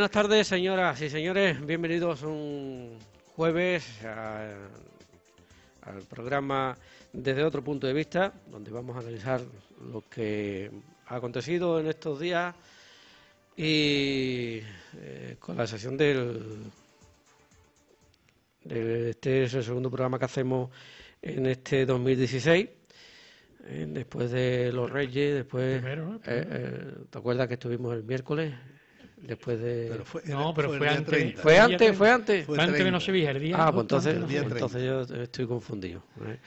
Buenas tardes, señoras y señores. Bienvenidos un jueves al programa desde otro punto de vista, donde vamos a analizar lo que ha acontecido en estos días y eh, con la sesión del, este es el segundo programa que hacemos en este 2016 después de los Reyes, después... Eh, eh, ¿Te acuerdas que estuvimos el miércoles? Después de. fue, no, pero fue, antes, fue, antes. Fue ah, pues antes, antes. que no se viera el día. Ah, pues entonces, yo estoy confundido. ¿eh?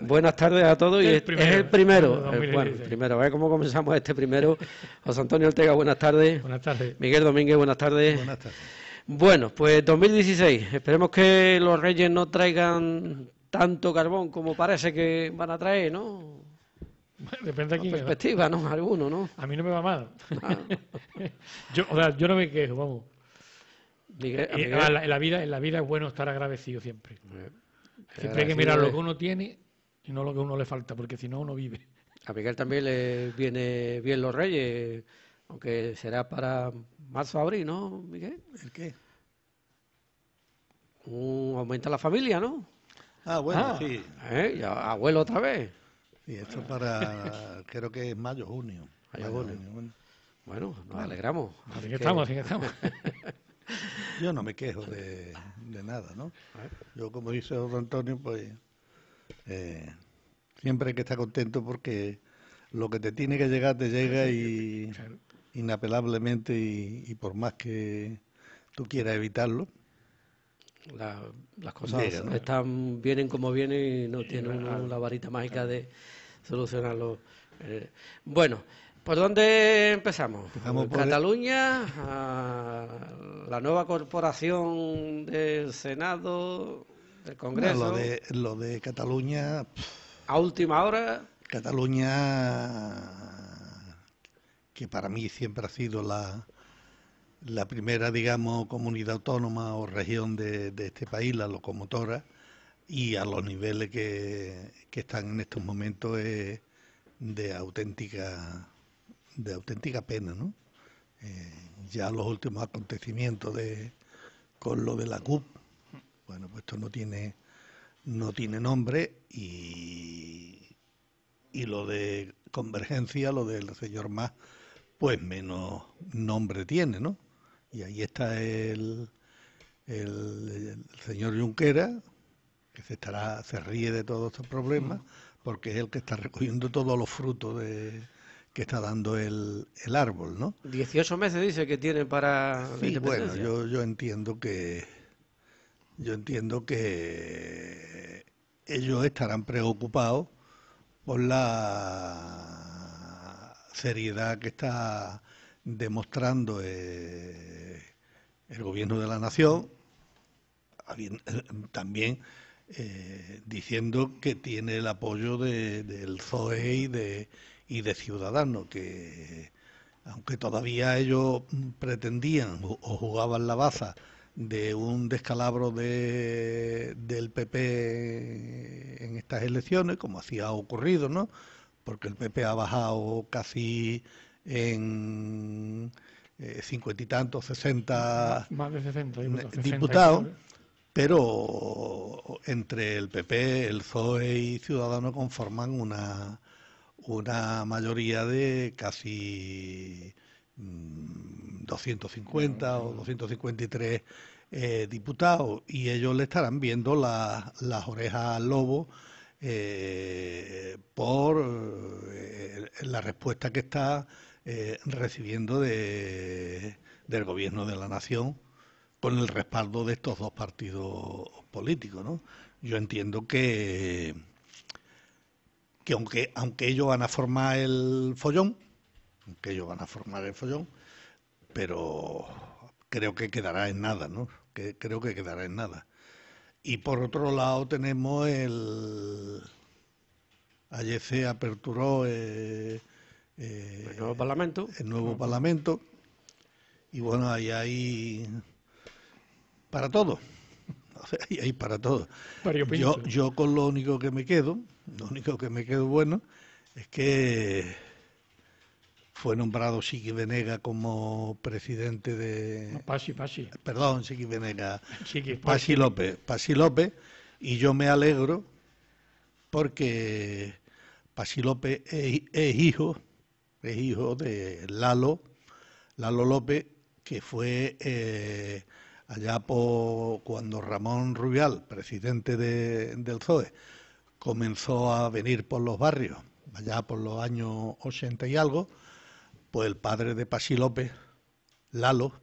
Buenas tardes a todos. y Es el primero. Eh, bueno, primero. A ¿eh? ver cómo comenzamos este primero. José Antonio Ortega, buenas tardes. Buenas tardes. Miguel Domínguez, buenas tardes. Buenas tardes. Bueno, pues 2016. Esperemos que los Reyes no traigan tanto carbón como parece que van a traer, ¿no? Depende de Perspectiva, ¿no? Alguno, ¿no? A mí no me va mal. yo, o sea, yo no me quejo, vamos. Eh, la, en, la vida, en la vida es bueno estar agradecido siempre. siempre hay que mirar lo que ¿eh? uno tiene y no lo que uno le falta, porque si no, uno vive. A Miguel también le viene bien los reyes, aunque será para marzo, abril, ¿no, Miguel? ¿El qué? aumenta la familia, ¿no? Ah, bueno, ah. sí. ¿Eh? Abuelo otra vez. Y esto para, creo que es mayo, junio. Bueno. nos alegramos. Así que estamos, así que estamos. Yo no me quejo de, nada, ¿no? Yo, como dice don Antonio, pues eh, siempre hay que estar contento porque lo que te tiene que llegar te llega y inapelablemente y por más que tú quieras evitarlo, la, las cosas vienen como vienen y no tienen la, varita mágica de solucionarlo. Eh, bueno, ¿por dónde empezamos? Cataluña, la nueva corporación del Senado, del Congreso. lo, de, de Cataluña. A última hora. Cataluña, que para mí siempre ha sido la la primera, digamos, comunidad autónoma o región de, este país, la locomotora, y a los niveles que, que están en estos momentos es de auténtica, de auténtica pena, ¿no? Eh, ya los últimos acontecimientos de, con lo de la CUP, bueno, pues esto no tiene, no tiene nombre y, y lo de convergencia, lo del señor Más, pues menos nombre tiene, ¿no? Y ahí está el, el, señor Junquera, que se, estará, se ríe de todos estos problemas, mm. porque es el que está recogiendo todos los frutos de, que está dando el, árbol, ¿no? 18 meses dice que tiene para... Sí, bueno, yo, yo entiendo que... Yo entiendo que ellos estarán preocupados por la seriedad que está demostrando eh, el gobierno de la nación, eh, también eh, diciendo que tiene el apoyo del ZOE y de, Ciudadanos, que aunque todavía ellos pretendían o jugaban la baza de un descalabro de, del PP en estas elecciones, como así ha ocurrido, ¿no? Porque el PP ha bajado casi en eh, cincuenta y tantos, sesenta diputados, pero entre el PP, el PSOE y Ciudadanos conforman una, una mayoría de casi 250 mm, o 253 tres eh, diputados y ellos le estarán viendo las orejas al lobo eh, por la respuesta que está eh, recibiendo de, del gobierno de la nación con el respaldo de estos dos partidos políticos. ¿no? Yo entiendo que, que aunque, aunque ellos van a formar el follón, aunque ellos van a formar el follón, pero creo que quedará en nada, ¿no? creo que quedará en nada. Y por otro lado tenemos el... Ayer se aperturó eh, eh, el nuevo Parlamento. El nuevo Parlamento. Y bueno, ahí hay para todo. Ahí para todo. Yo, yo con lo único que me quedo, lo único que me quedo bueno, es que fue nombrado Siqui Venega como presidente de... Pasi, Pasi. Perdón, Siqui Venega. Pasi. López. Pasi López. Y yo me alegro porque Pasi López es hijo es hijo de Lalo, Lalo López, que fue eh, allá por cuando Ramón Rubial, presidente del ZOE, comenzó a venir por los barrios, allá por los años 80 y algo, pues el padre de Pasi López, Lalo,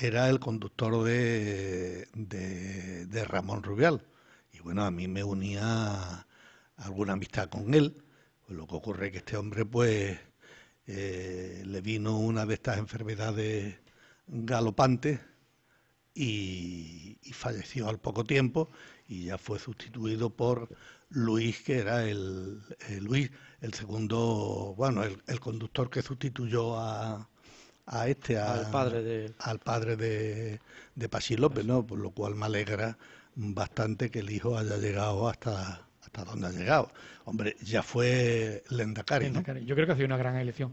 era el conductor de, de, Ramón Rubial. Y bueno, a mí me unía alguna amistad con él. Pues lo que ocurre es que este hombre, pues, eh, le vino una de estas enfermedades galopantes y, falleció al poco tiempo y ya fue sustituido por Luis, que era el, eh, Luis, el segundo, bueno, el, conductor que sustituyó a, este, al padre de, al padre de, de López, ¿no? Por lo cual me alegra bastante que el hijo haya llegado hasta hasta dónde ha llegado. Hombre, ya fue Lendakari, ¿no? Yo creo que ha sido una gran elección.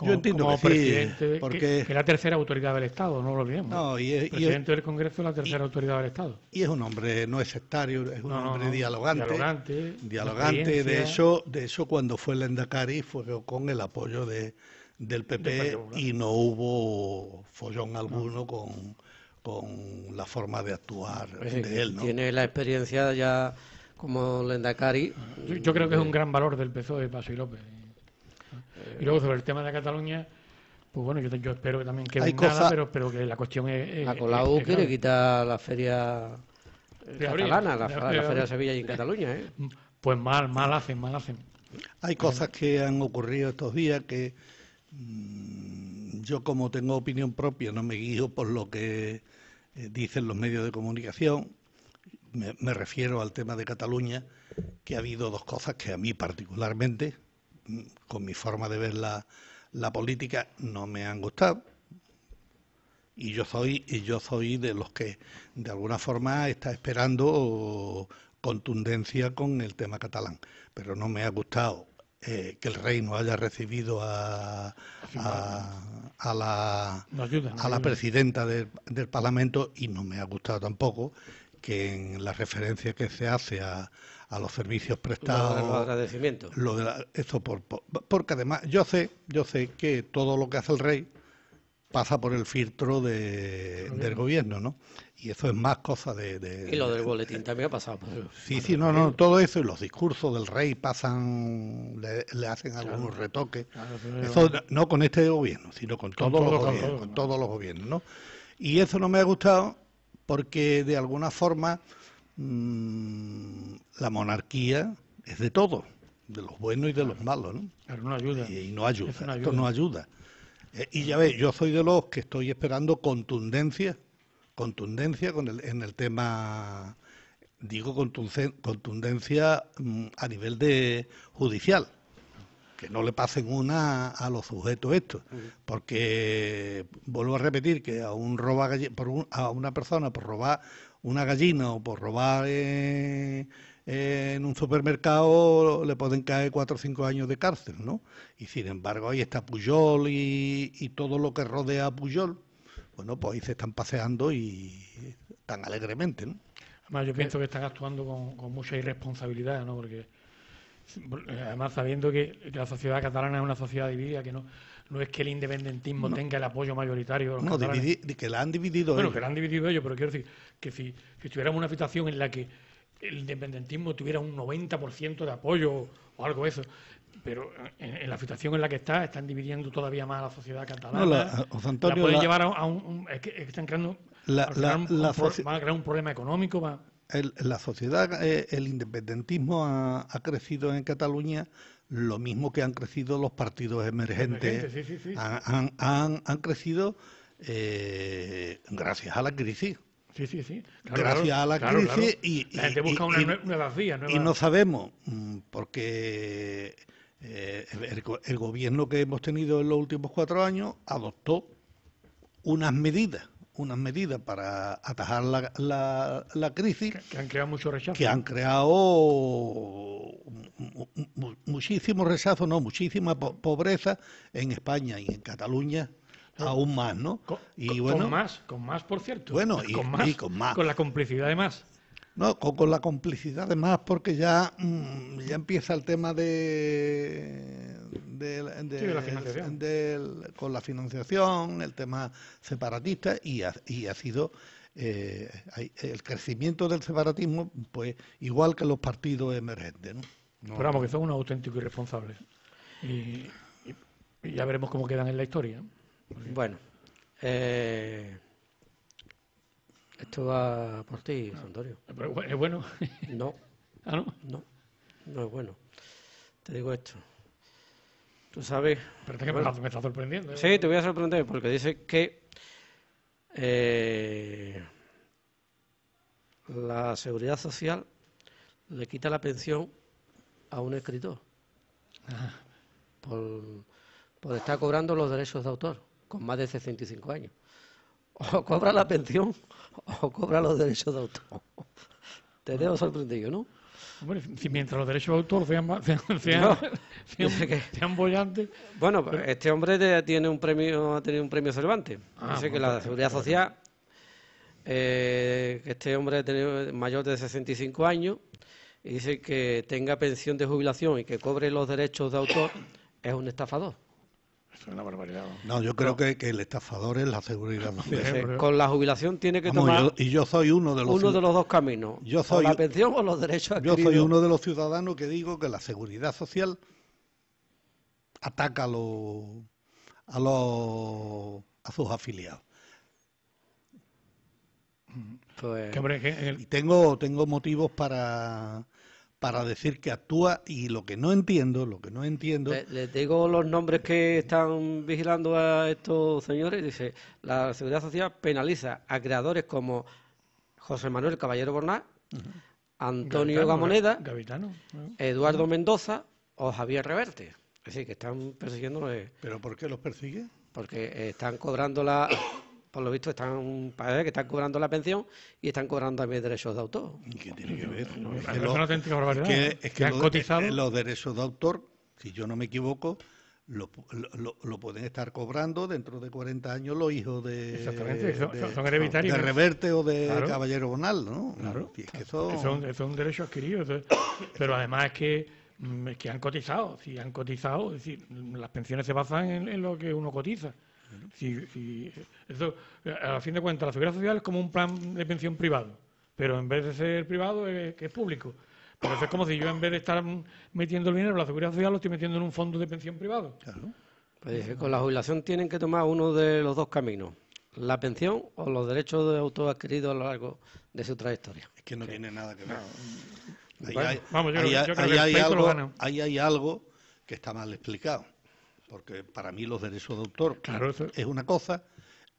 Yo entiendo que presidente, porque... que, la tercera autoridad del Estado, no lo olvidemos. y presidente del Congreso es la tercera autoridad del Estado. Y es un hombre no es sectario, es un hombre dialogante. Dialogante. dialogante. De eso de eso cuando fue Lendakari... fue con el apoyo de, del PP y no hubo follón alguno con, con la forma de actuar de él. Tiene la experiencia ya como Lendakari. Yo, creo que es un gran valor del PSOE Paso y López. Y luego sobre el tema de Cataluña, pues bueno, yo, espero que también quede Hay nada, pero, pero que la cuestión es. a Colau quiere quitar la feria catalana, la, feria de Sevilla y en Cataluña, ¿eh? Pues mal, mal hacen, mal hacen. Hay cosas que han ocurrido estos días que mm, yo como tengo opinión propia no me guío por lo que eh, dicen los medios de comunicación me, refiero al tema de Cataluña, que ha habido dos cosas que a mí particularmente, con mi forma de ver la, política, no me han gustado. Y yo soy, y yo soy de los que de alguna forma está esperando contundencia con el tema catalán. Pero no me ha gustado eh, que el reino haya recibido a, a, a, la, a la presidenta del, del Parlamento y no me ha gustado tampoco que en la referencia que se hace a, a los servicios prestados. Los agradecimientos. Lo de la, eso por, porque además yo sé, yo sé que todo lo que hace el rey pasa por el filtro de, del gobierno, ¿no? Y eso es más cosa de... de y lo del boletín eh, también ha pasado Sí, sí, no, no, todo eso y los discursos del rey pasan, le, hacen algunos retoques. eso no, con este gobierno, sino con, todos, los gobiernos, con todos los gobiernos, ¿no? Y eso no me ha gustado porque de alguna forma mm, la monarquía es de todo, de los buenos y de los malos, ¿no? Pero no ayuda. Y, no ayuda, esto no ayuda. Eh, y ya ves, yo soy de los que estoy esperando contundencia, contundencia en el tema, digo contundencia mm, a nivel de judicial, que no le pasen una a los sujetos estos, porque vuelvo a repetir que a un roba a una persona por robar una gallina o por robar eh, en un supermercado le pueden caer cuatro o cinco años de cárcel, ¿no? Y sin embargo ahí está Puyol y, todo lo que rodea a Puyol, bueno, pues ahí se están paseando y tan alegremente, ¿no? Además yo pienso que están actuando con, con mucha irresponsabilidad, ¿no? Porque eh, además sabiendo que la sociedad catalana es una sociedad dividida, que no, no es que el independentismo tenga el apoyo mayoritario. no, que la han dividido bueno, ellos. que la han dividido ellos, pero quiero decir que si, estuviéramos tuviéramos una situación en la que el independentismo tuviera un 90% de apoyo o algo de eso, pero en, la situación en la que está, están dividiendo todavía más a la sociedad catalana. la, eh, pueden llevar a, un, es que están creando, a crear un problema económico. Va, la sociedad, eh, el independentismo ha, crecido en Cataluña lo mismo que han crecido los partidos emergentes. Han, crecido eh, gracias a la crisis. Sí, sí, sí. gracias a la crisis y, busca una, Y no sabemos, mm, porque eh, el gobierno que hemos tenido en los últimos cuatro años adoptó unas medidas unas medidas para atajar la, la, crisis. Que, han creado mucho rechazo. Que han creado muchísimo rechazo, no, muchísima pobreza en España y en Cataluña aún más, ¿no? Con, y bueno, más, con más, por cierto. Bueno, y con más. Con la complicidad de más. Con, la complicidad además, porque ya, mm, empieza el tema de, con la financiación, el tema separatista, y ha, sido eh, el crecimiento del separatismo, pues igual que los partidos emergentes. ¿no? Pero vamos, que son unos auténticos irresponsables. Y, y, ya veremos cómo quedan en la historia. Bueno. Eh, esto va por ti, Santorio. Ah, ¿Es bueno? Ah, no. no? No, es bueno. Te digo esto. Tú sabes... Pero me, está, sorprendiendo. ¿eh? Sí, te voy a sorprender porque dice que eh, la seguridad social le quita la pensión a un escritor ah. por, por estar cobrando los derechos de autor con más de 65 años. o cobra la pensión o cobra los derechos de autor. Te debo sorprendido, ¿no? Hombre, mientras los derechos de autor sean, sean, sean, bollantes. Bueno, este hombre tiene un premio, ha tenido un premio Cervantes. Ah, dice pues que la seguridad social, eh, este hombre ha tenido mayor de 65 años y dice que tenga pensión de jubilación y que cobre los derechos de autor es un estafador. Esto es una barbaridad. No, yo creo Que, que, el estafador es la seguridad social. Con la jubilación tiene que tomar. y yo soy uno de los. Uno de los dos caminos. Yo soy, la pensión o los derechos adquiridos. Yo soy uno de los ciudadanos que digo que la seguridad social ataca a, los, a, los, a sus afiliados. Pues y tengo, tengo motivos para para decir que actúa y lo que no entiendo, lo que no entiendo. Les, digo los nombres que están vigilando a estos señores. Dice, la Seguridad Social penaliza a creadores como José Manuel Caballero Borná, Antonio Gamoneda, Eduardo Mendoza o Javier Reverte. Es decir, que están persiguiendo... ¿Pero por qué los persigue? Porque están cobrando la, por lo visto están parece que están cobrando la pensión y están cobrando también derechos de autor. ¿Y qué tiene que ver? es, que Es los, derechos de autor, si yo no me equivoco, lo, pueden estar cobrando dentro de 40 años los hijos de. de, Reverte o de Caballero Bonal, ¿no? Claro. es son... derechos adquiridos. Pero además mm, es que han cotizado, si han cotizado, decir, las pensiones se basan en lo que uno cotiza a fin de cuentas, la seguridad social es como un plan de pensión privado, pero en vez de ser privado, es, es público. es como si yo, en vez de estar metiendo el dinero en la seguridad social, lo estoy metiendo en un fondo de pensión privado. Claro. Pues con la jubilación tienen que tomar uno de los dos caminos la pensión o los derechos de autor adquiridos a lo largo de su trayectoria. Es que no tiene nada que ver. Ahí hay algo que está mal explicado porque para mí los derechos de autor es una cosa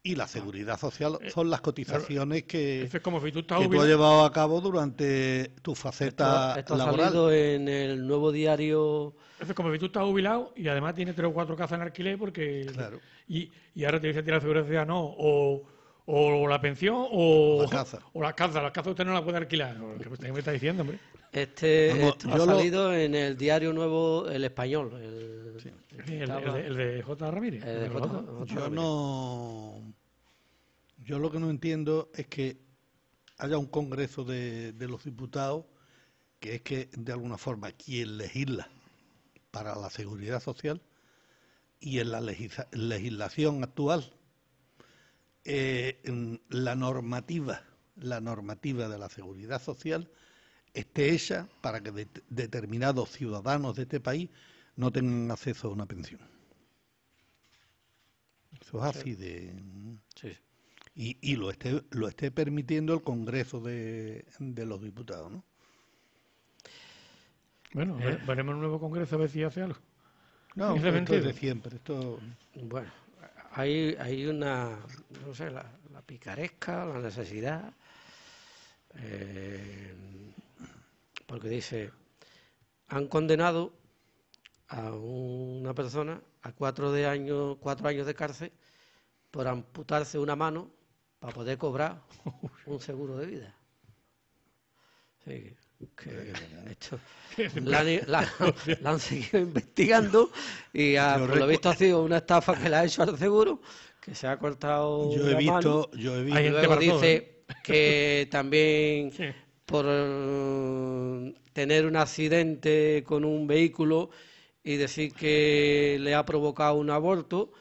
y la ah. seguridad social eh, son las cotizaciones que, tú, que has llevado a cabo durante tu faceta esto, esto en el nuevo diario. Es como si tú estás jubilado y además tienes tres o cuatro casas en alquiler porque. Claro. Y, y ahora te que tirar la seguridad no. O, o la pensión o, Las la las O la casa usted no la puede alquilar. ¿Qué me está diciendo, hombre? Este, ha salido en el diario nuevo El Español. El, de J. Ramírez. Eh, yo no. Yo lo que no entiendo es que haya un congreso de, los diputados que es que, de alguna forma, quien legisla para la seguridad social y en la legislación actual eh, mm, la normativa, la normativa de la seguridad social esté hecha para que determinados ciudadanos de este país no tengan acceso a una pensión. Eso es así de... Sí. Y, lo, esté, lo esté permitiendo el Congreso de, los Diputados, ¿no? Bueno, veremos eh. un nuevo Congreso a ver si hace algo. No, esto de siempre. Esto... Bueno, hay, una, no sé, la, picaresca, la necesidad, eh, porque dice, han condenado a una persona a cuatro, de años cuatro años de cárcel por amputarse una mano para poder cobrar un seguro de vida. Sí. Que ¿eh? la, han seguido investigando y ah, por lo visto ha sido una estafa que la ha hecho al seguro, que se ha cortado. Yo he visto, yo he visto. Y luego dice ¿eh? que también por tener un accidente con un vehículo y decir que le ha provocado un aborto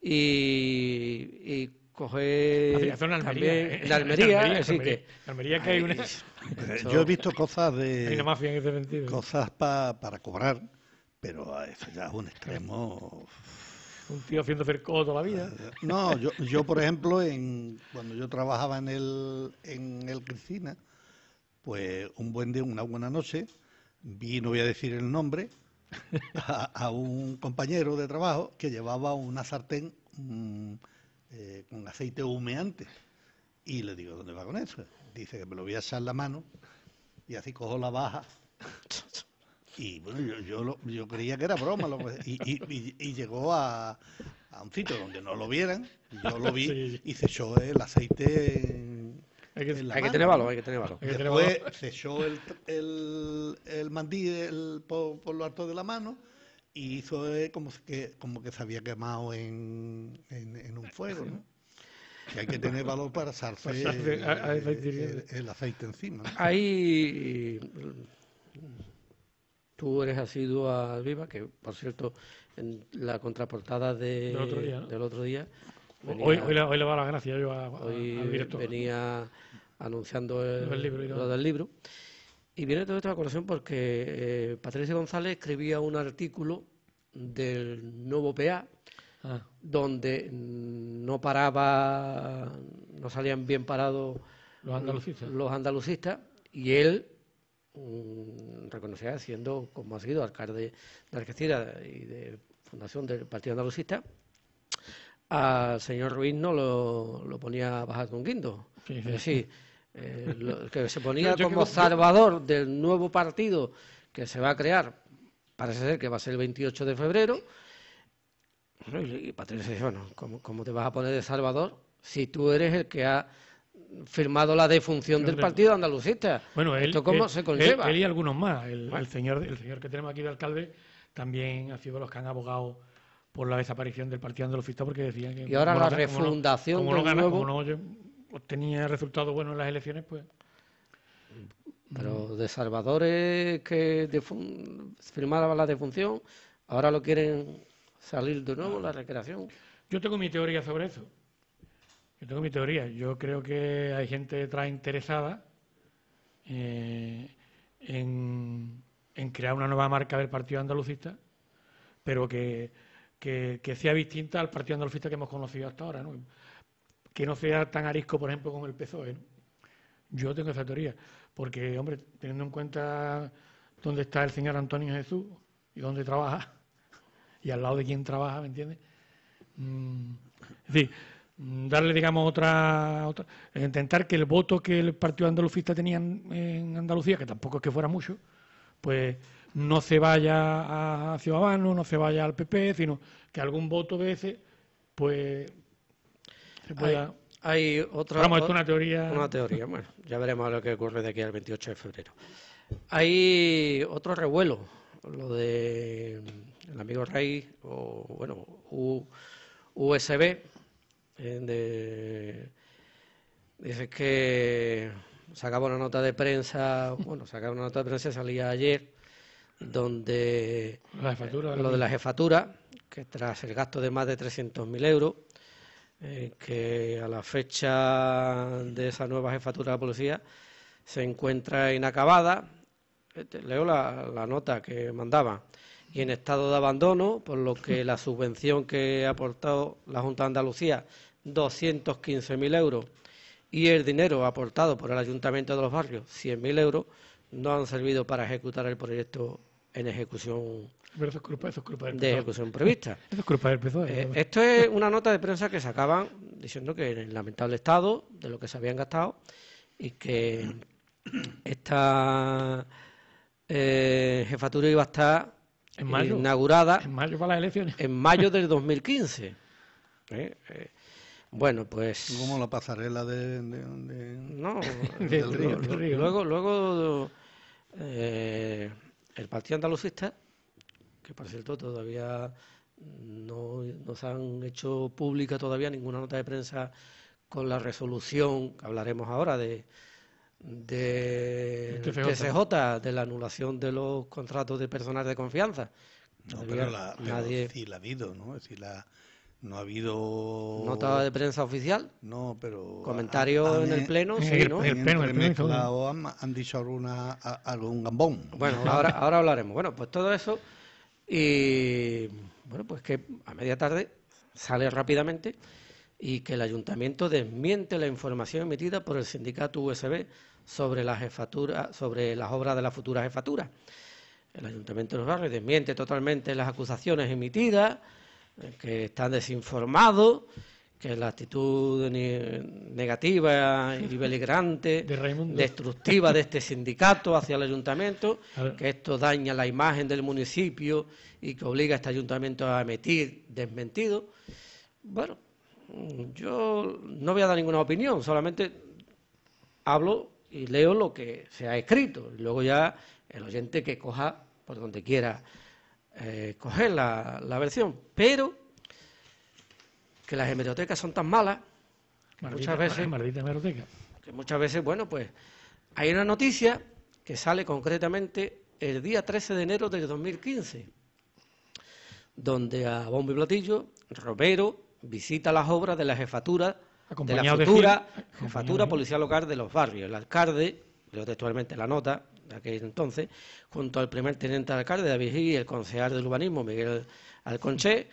y, coger la, Almería, también, ¿eh? la Almería, que, Almería que hay una, pues yo he visto cosas de. Cosas para cobrar, pero eso ya es un extremo. Un tío haciendo cerco toda la vida. Eh, no, yo, yo por ejemplo, en, cuando yo trabajaba en el, en el Cristina, pues un buen día, una buena noche, vi, no voy a decir el nombre, a, un compañero de trabajo que llevaba una sartén mm, eh, con aceite humeante. Y le digo, ¿dónde va con eso? dice que me lo voy a echar la mano y así cojo la baja. Y bueno, yo, yo, yo creía que era broma. Lo, y, y, y, llegó a, a, un sitio donde no lo vieran. Y yo lo vi y se echó el aceite en, hay, que, tener valor, hay que tener Después se echó el, el, el mandí por, lo alto de la mano y hizo eh, como que, como que se había quemado en, en, en un fuego, ¿no? hay que tener valor para sarcer el, aceite encima. Ahí tú eres asiduo a Viva, que por cierto, en la contraportada de, del otro día, hoy, le, va la gracia yo a, hoy Venía anunciando el, libro, lo del libro. Y viene toda esta colación porque eh, Patricia González escribía un artículo del nuevo PA, Ah. donde no paraba, no salían bien parados los andalucistas, y él mm, reconocía siendo, como ha sido, alcalde de Algeciras y de fundación del Partido Andalucista, al señor Ruiz no lo, ponía a bajar con guindo. Sí, Es decir, eh, que se ponía como salvador del nuevo partido que se va a crear, parece ser que va a ser el 28 de febrero, y Patricio bueno, ¿cómo, te vas a poner de Salvador si tú eres el que ha firmado la defunción del partido andalucista? Bueno, ¿Esto cómo se conlleva? Él, y algunos más. El, señor, el señor que tenemos aquí de alcalde también ha sido los que han abogado por la desaparición del partido andalucista porque decían que... Y ahora la refundación de no, no, nuevo... resultados buenos en las elecciones, pues... Pero de Salvadores que firmaba la defunción, ahora lo quieren salir de nuevo la ah. recreación. Yo tengo mi teoría sobre eso. Yo tengo mi teoría. Yo creo que hay gente detrás interesada eh, en, crear una nueva marca del Partido Andalucista, pero que, sea distinta al Partido Andalucista que hemos conocido hasta ahora. ¿no? Que no sea tan arisco, por ejemplo, con el PSOE. Yo tengo esa teoría. Porque, hombre, teniendo en cuenta dónde está el señor Antonio Jesús y dónde trabaja, y al lado de quien trabaja, ¿me entiendes? Mm, es decir, mm, darle, digamos, otra, otra, Intentar que el voto que el Partido Andalucista tenía en, Andalucía, que tampoco es que fuera mucho, pues no se vaya a Ciudadanos, no se vaya al PP, sino que algún voto de ese, pues. Se pueda. Hay, otra. Vamos, esto una teoría. Una teoría, bueno, ya veremos lo que ocurre de aquí al 28 de febrero. Hay otro revuelo, lo de el amigo Rey o, bueno, USB, eh, que sacaba una nota de prensa, bueno, sacaba una nota de prensa, salía ayer, donde eh, lo de la jefatura, que tras el gasto de más de 300.000 euros, eh, que a la fecha de esa nueva jefatura de policía se encuentra inacabada, este, leo la nota que mandaba y en estado de abandono, por lo que la subvención que ha aportado la Junta de Andalucía, 215.000 euros, y el dinero aportado por el Ayuntamiento de los Barrios, 100.000 euros, no han servido para ejecutar el proyecto en ejecución. de e. ejecución prevista. E, eh, esto es una nota de prensa que sacaban diciendo que en el lamentable estado de lo que se habían gastado y que esta eh, jefatura iba a estar eh, inaugurada en mayo para las elecciones. En mayo del 2015. Eh, eh, bueno, pues. Como la pasarela de. no, del, río, Luego, luego el Partido Andalucista, que por cierto todavía no, se han hecho pública todavía ninguna nota de prensa con la resolución, hablaremos ahora de, de TCJ, de la anulación de los contratos de personas de confianza. No, pero, la, nadie... la ha habido, ¿no? si la, no ha habido... Nota de prensa oficial. No, pero... Comentario en el Pleno. Sí, el, ¿no? el Pleno, el pleno han, han, dicho alguna, algún gambón. Bueno, ahora, ahora hablaremos. Bueno, pues todo eso. Y bueno, pues que a media tarde sale rápidamente y que el ayuntamiento desmiente la información emitida por el sindicato USB sobre la jefatura, sobre las obras de la futura jefatura. El Ayuntamiento de los Barrios desmiente totalmente las acusaciones emitidas, eh, que están desinformados que la actitud negativa y beligerante, destructiva de este sindicato hacia el ayuntamiento, que esto daña la imagen del municipio y que obliga a este ayuntamiento a emitir desmentido. Bueno, yo no voy a dar ninguna opinión, solamente hablo y leo lo que se ha escrito. Y luego ya el oyente que coja por donde quiera eh, coger la, versión. Pero que las hemerotecas son tan malas muchas veces. Maldita Que muchas veces, bueno, pues hay una noticia que sale concretamente el día 13 de enero del 2015, donde a bombo y platillo, Romero visita las obras de la jefatura de la jefatura Policía local de los barrios. El alcalde, leo textualmente la nota de aquel entonces, junto al primer teniente alcalde David Gil y el concejal del urbanismo Miguel Alconché,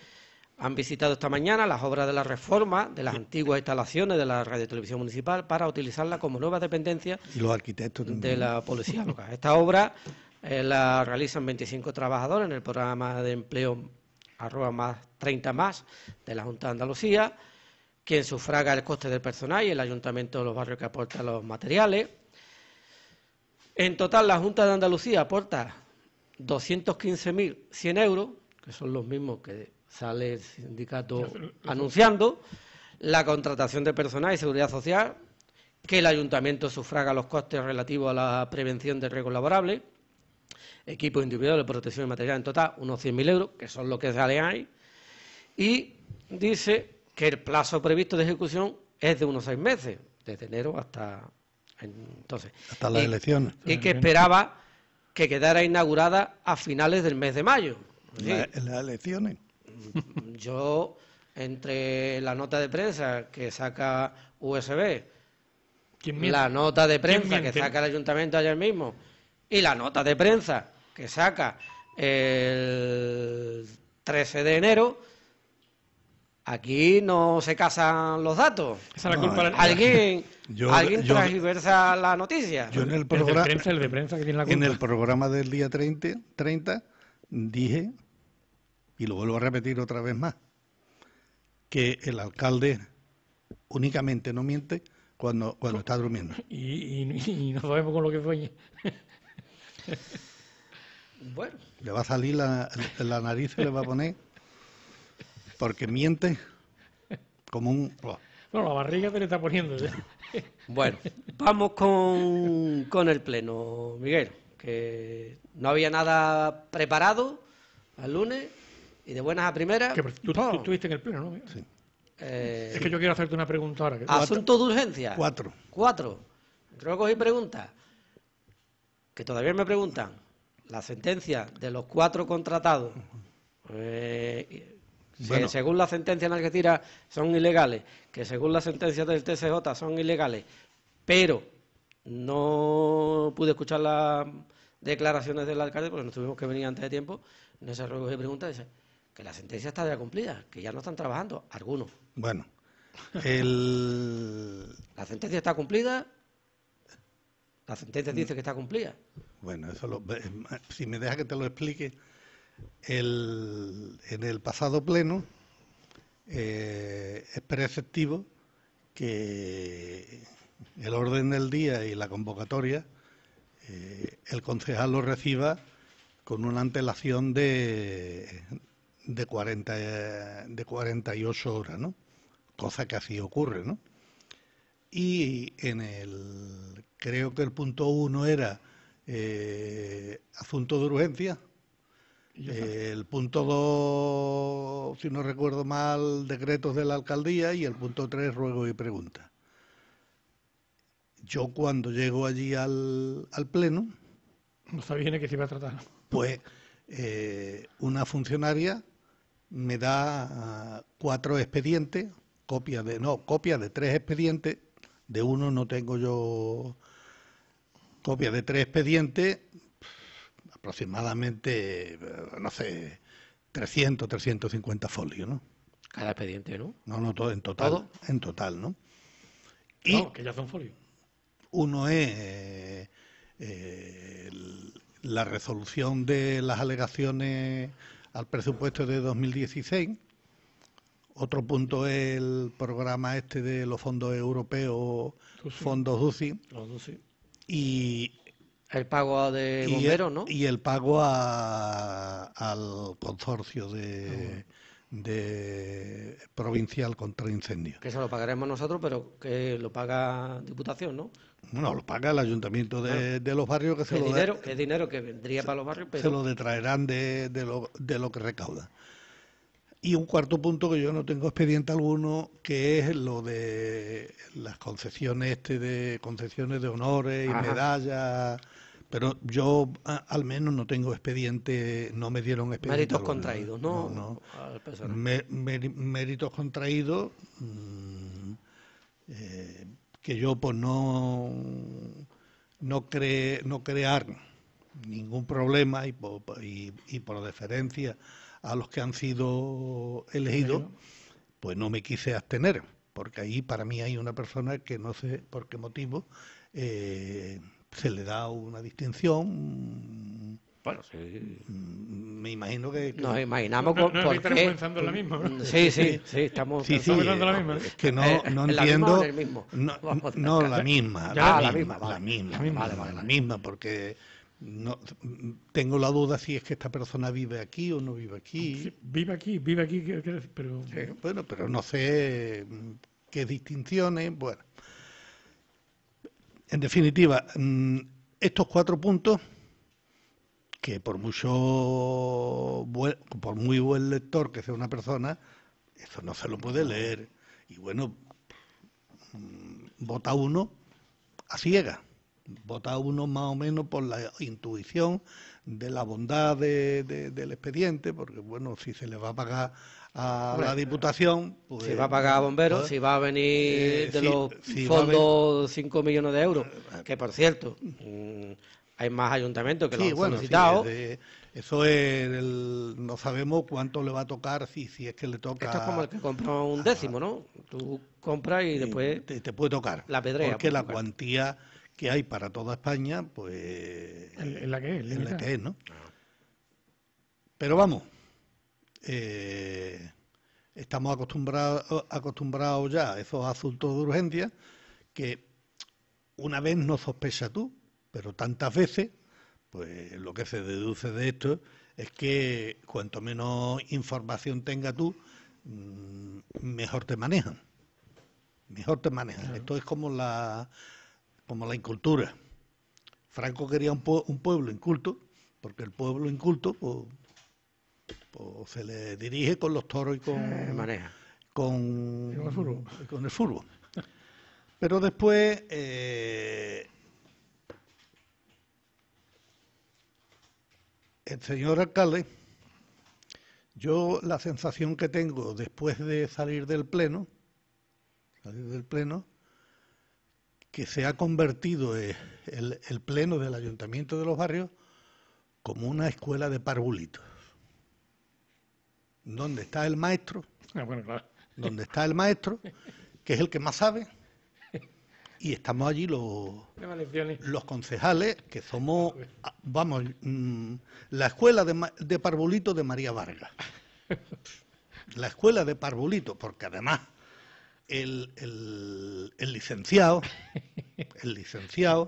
han visitado esta mañana las obras de la reforma de las antiguas instalaciones de la Radio Televisión Municipal para utilizarla como nueva dependencia los arquitectos de la policía local. Esta obra eh, la realizan 25 trabajadores en el programa de empleo arroba más 30 más de la Junta de Andalucía quien sufraga el coste del personal y el ayuntamiento de los barrios que aporta los materiales. En total, la Junta de Andalucía aporta 215.100 euros, que son los mismos que sale el sindicato anunciando, la contratación de personal y seguridad social, que el ayuntamiento sufraga los costes relativos a la prevención de riesgos laborables, equipos de protección de material en total, unos 100.000 euros, que son los que sale ahí, y dice que el plazo previsto de ejecución es de unos seis meses, desde enero hasta entonces. Hasta las elecciones. Y que esperaba que quedara inaugurada a finales del mes de mayo. ¿sí? las elecciones. Yo, entre la nota de prensa que saca USB, la nota de prensa que saca el ayuntamiento ayer mismo y la nota de prensa que saca el 13 de enero, Aquí no se casan los datos. Esa es la culpa. alguien alguien transversa la noticia. Yo en el programa, de prensa, que tiene la culpa. En el programa del día 30, 30 dije, y lo vuelvo a repetir otra vez más, que el alcalde únicamente no miente cuando, cuando está durmiendo. Y, y, no sabemos con lo que fue. bueno. Le va a salir la, la nariz y le va a poner... Porque miente como un... No la barriga te le está poniendo. ¿eh? Bueno, vamos con, el pleno, Miguel, que no había nada preparado al lunes y de buenas a primeras... tú, estuviste en el pleno, ¿no? Sí. Eh, es que yo quiero hacerte una pregunta ahora. Asunto de urgencia. Cuatro. Cuatro. que hay preguntas. Que todavía me preguntan. La sentencia de los cuatro contratados. Eh, que según la sentencia en que tira son ilegales, que según la sentencia del TCJ son ilegales, pero no pude escuchar las declaraciones del alcalde porque nos tuvimos que venir antes de tiempo. En ese ruego de preguntas dice que la sentencia está ya cumplida, que ya no están trabajando algunos. Bueno, el... la sentencia está cumplida, la sentencia dice que está cumplida. Bueno, eso lo, eh, si me deja que te lo explique, en el pasado pleno eh, es preceptivo que el orden del día y la convocatoria eh, el concejal lo reciba con una antelación de, de, 40, de 48 horas, ¿no? cosa que así ocurre. ¿no? Y en el, creo que el punto uno era eh, asunto de urgencia, el punto 2, si no recuerdo mal, decretos de la alcaldía y el punto 3, ruego y pregunta. Yo cuando llego allí al, pleno... No sabía ni qué se iba a tratar. Pues eh, una funcionaria me da ah, cuatro expedientes, copia de, no, copia de tres expedientes, de uno no tengo yo copia de tres expedientes aproximadamente, eh, no sé, 300, 350 folios, ¿no? Cada expediente, ¿no? No, no, todo, en total. En total, ¿no? Y no, que ya son folios. Uno es eh, la resolución de las alegaciones al presupuesto de 2016. Otro punto es el programa este de los fondos europeos, fondos UCI. UCI. Y, el pago de bomberos, ¿no? Y el pago al consorcio de, ah. provincial contra incendios. Que se lo pagaremos nosotros, pero que lo paga Diputación, ¿no? No, lo paga el ayuntamiento de, los barrios que se lo dinero, dinero que vendría para los barrios, pero... Se lo detraerán de, lo, de lo que recauda. Y un cuarto punto que yo no tengo expediente alguno, que es lo de las concesiones este de concesiones de honores y medallas. Pero yo al menos no tengo expediente, no me dieron expediente. Méritos ¿eh? contraídos, ¿no? Pues, méritos contraídos mm, eh, que yo pues no no cree no crear ningún problema y, y, y por deferencia a los que han sido elegidos, pues no me quise abstener, porque ahí para mí hay una persona que no sé por qué motivo eh, se le da una distinción. Bueno, sí. Mm, me imagino que. Nos imaginamos no, no, pensando en la misma, mm, Sí, sí, sí, estamos, pensando en la misma. Es que no, eh, no ¿La entiendo. Misma No, ah, la misma. la, misma, la misma, la misma, porque no, tengo la duda si es que esta persona vive aquí o no vive aquí. vive aquí, vive aquí, pero... bueno, pero no sé mm, qué distinciones, bueno. En definitiva, mm, estos cuatro puntos, que por mucho, por muy buen lector que sea una persona, eso no se lo puede leer. Y bueno, mm, vota uno a ciega vota uno más o menos por la intuición de la bondad del expediente, porque bueno, si se le va a pagar a la Diputación... Pues, si va a pagar a bomberos, pues, si va a venir eh, de los fondos 5 millones de euros, eh, eh, que por cierto... Mm. Mm, hay más ayuntamientos que los lo eso es, no sabemos cuánto le va a tocar, si, si es que le toca... Esto es como el que compra un décimo, ¿no? Tú compras y después... Te, puede tocar. La pedrea. Porque la cuantía que hay para toda España, pues... En la que es, en la que es ¿no? Ah. Pero vamos, eh, estamos acostumbrados, ya a esos asuntos de urgencia que una vez no sospecha tú, pero tantas veces, pues lo que se deduce de esto es que cuanto menos información tenga tú, mm, mejor te manejan. Mejor te manejan. Esto es como la, como la incultura. Franco quería un, pueblo inculto, porque el pueblo inculto se le dirige con los toros y con, con, el furbo. Pero después eh, el señor alcalde, yo la sensación que tengo después de salir del pleno, salir del pleno, que se ha convertido eh, el, pleno del ayuntamiento de los barrios como una escuela de parvulitos. ¿Dónde está el maestro? Ah, bueno, claro. ¿Dónde está el maestro, que es el que más sabe? Y estamos allí los, concejales, que somos, ah, vamos, mm, la escuela de, de parvulitos de María Vargas. La escuela de parvulitos, porque además el, licenciado, el licenciado,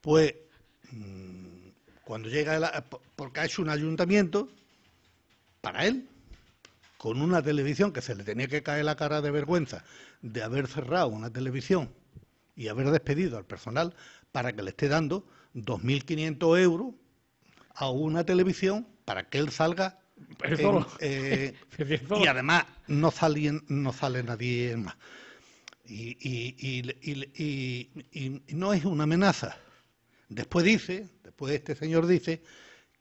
pues mm, cuando llega, porque ha hecho un ayuntamiento para él, con una televisión que se le tenía que caer la cara de vergüenza de haber cerrado una televisión y haber despedido al personal para que le esté dando 2.500 euros a una televisión para que él salga pues eh, pues y además no, sale nadie más. Y, y, no es una amenaza. Después dice, después este señor dice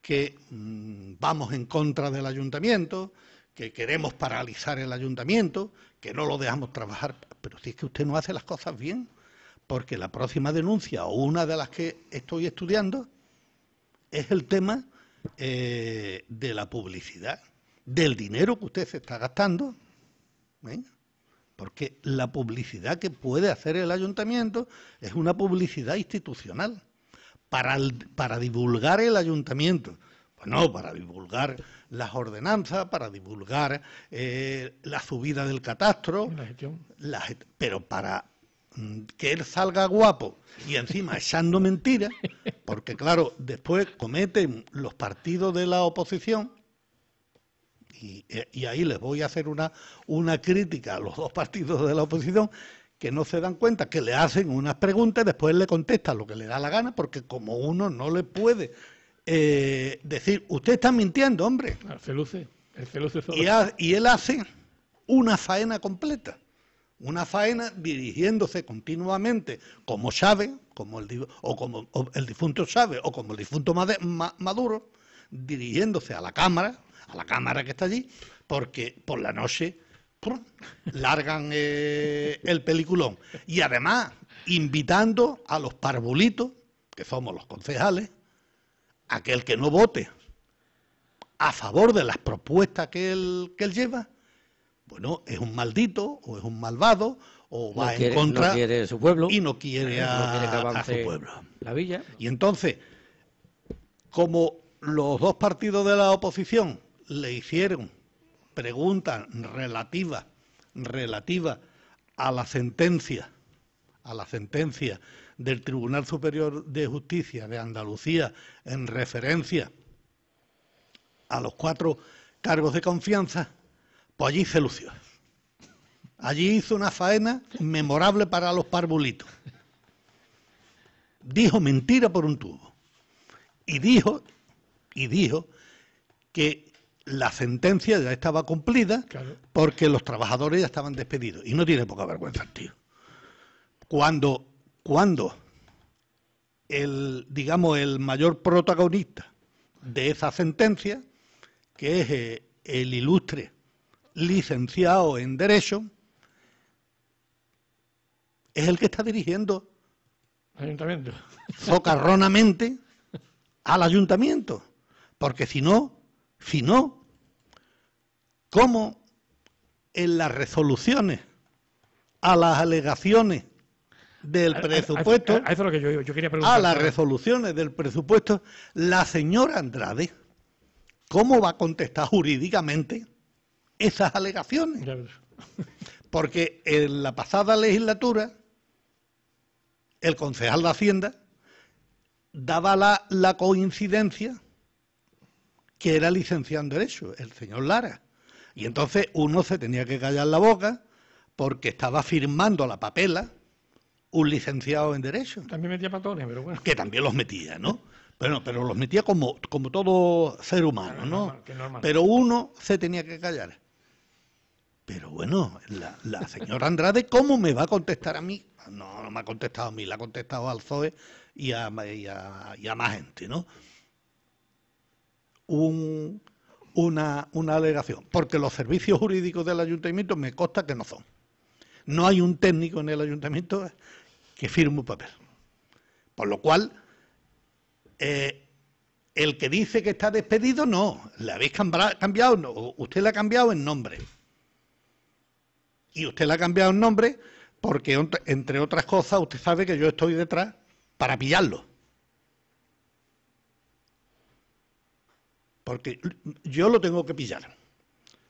que mm, vamos en contra del ayuntamiento, que queremos paralizar el ayuntamiento, que no lo dejamos trabajar. Pero si es que usted no hace las cosas bien, porque la próxima denuncia o una de las que estoy estudiando es el tema eh, de la publicidad, del dinero que usted se está gastando, ¿eh? porque la publicidad que puede hacer el ayuntamiento es una publicidad institucional, para, divulgar el ayuntamiento. Pues no, para divulgar las ordenanzas, para divulgar eh, la subida del catastro, pero para Mm, que él salga guapo y encima echando mentiras, porque claro, después cometen los partidos de la oposición, eh, y, ahí les voy a hacer una, una crítica a los dos partidos de la oposición, que no se dan cuenta, que le hacen unas preguntas, después le contesta lo que le da la gana, porque como uno no le puede eh, decir, usted está mintiendo, hombre. y él hace una faena completa una faena dirigiéndose continuamente, como sabe, como el, o como el difunto sabe, o como el difunto Maduro, dirigiéndose a la cámara, a la cámara que está allí, porque por la noche largan eh, el peliculón. Y además, invitando a los parvulitos, que somos los concejales, aquel que no vote a favor de las propuestas que él lleva, bueno, es un maldito o es un malvado o va en contra su pueblo y no quiere, a, su pueblo. La Y entonces, como los dos partidos de la oposición le hicieron preguntas relativas relativa a la sentencia a la sentencia del Tribunal Superior de Justicia de Andalucía en referencia a los cuatro cargos de confianza, pues allí se lució. Allí hizo una faena memorable para los parvulitos. Dijo mentira por un tubo. Y dijo, y dijo que la sentencia ya estaba cumplida porque los trabajadores ya estaban despedidos. Y no tiene poca vergüenza, tío. Cuando, cuando el, digamos, el mayor protagonista de esa sentencia, que es eh, el ilustre licenciado en Derecho, es el que está dirigiendo socarronamente al ayuntamiento. Porque si no, si no, ¿cómo en las resoluciones, a las alegaciones del presupuesto, que a las resoluciones del presupuesto, la señora Andrade, ¿cómo va a contestar jurídicamente esas alegaciones. Porque en la pasada legislatura, el concejal de Hacienda daba la, coincidencia que era licenciado en Derecho, el señor Lara. Y entonces uno se tenía que callar la boca porque estaba firmando la papela un licenciado en Derecho. También metía patones, pero bueno. Que también los metía, ¿no? Pero, pero los metía como, como todo ser humano, ¿no? Pero uno se tenía que callar. Pero bueno, la, señora Andrade, ¿cómo me va a contestar a mí? No, no me ha contestado a mí, la ha contestado al Zoe y a, más gente, ¿no? una, alegación, porque los servicios jurídicos del ayuntamiento me consta que no son. No hay un técnico en el ayuntamiento que firme un papel. Por lo cual, eh, el que dice que está despedido, no. Le habéis cambiado, no. usted le ha cambiado en nombre y usted le ha cambiado el nombre porque, entre otras cosas, usted sabe que yo estoy detrás para pillarlo. Porque yo lo tengo que pillar.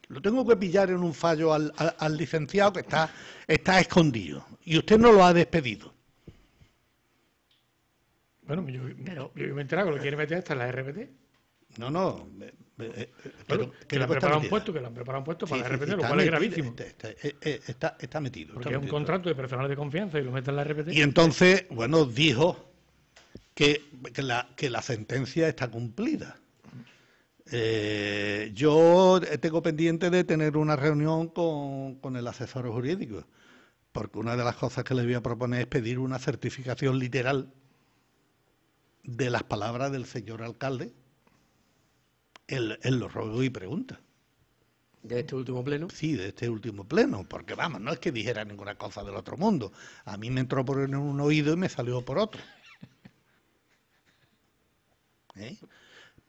Lo tengo que pillar en un fallo al, licenciado que está, escondido. Y usted no lo ha despedido. Bueno, yo, me he que lo quiere meter hasta la RPT. No, no, eh, eh, que, le han preparado un puesto, que puesto para la RPT, lo cual es gravísimo. Eh, está, metido. Porque es un contrato de personal de confianza y lo meten en la RPT. Y entonces, bueno, dijo que, que, la, sentencia está cumplida. yo tengo pendiente de tener una reunión con, con el asesor jurídico, porque una de las cosas que le voy a proponer es pedir una certificación literal de las palabras del señor alcalde él, lo rogó y pregunta. ¿De este último pleno? Sí, de este último pleno, porque vamos, no es que dijera ninguna cosa del otro mundo. A mí me entró por un oído y me salió por otro. ¿Eh?